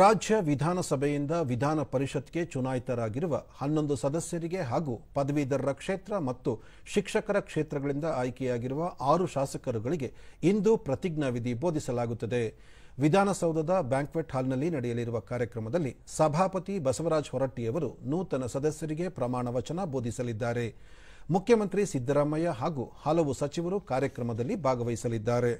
ರಾಜ್ಯ ವಿಧಾನಸಭೆಯಿಂದ ವಿಧಾನ ಪರಿಷತ್ಗೆ ಚುನಾಯಿತರಾಗಿರುವ ಹನ್ನೊಂದು ಸದಸ್ಯರಿಗೆ ಹಾಗೂ ಪದವೀಧರರ ಕ್ಷೇತ್ರ ಮತ್ತು ಶಿಕ್ಷಕರ ಕ್ಷೇತ್ರಗಳಿಂದ ಆಯ್ಕೆಯಾಗಿರುವ ಆರು ಶಾಸಕರುಗಳಿಗೆ ಇಂದು ಪ್ರತಿಜ್ಞಾವಿಧಿ ಬೋಧಿಸಲಾಗುತ್ತದೆ ವಿಧಾನಸೌಧದ ಬ್ಯಾಂಕ್ವೆಟ್ ಹಾಲ್ನಲ್ಲಿ ನಡೆಯಲಿರುವ ಕಾರ್ಯಕ್ರಮದಲ್ಲಿ ಸಭಾಪತಿ ಬಸವರಾಜ ಹೊರಟ್ಟಿಯವರು ನೂತನ ಸದಸ್ಯರಿಗೆ ಪ್ರಮಾಣ ವಚನ ಬೋಧಿಸಲಿದ್ದಾರೆ ಮುಖ್ಯಮಂತ್ರಿ ಸಿದ್ದರಾಮಯ್ಯ ಹಾಗೂ ಹಲವು ಸಚಿವರು ಕಾರ್ಯಕ್ರಮದಲ್ಲಿ ಭಾಗವಹಿಸಲಿದ್ದಾರೆ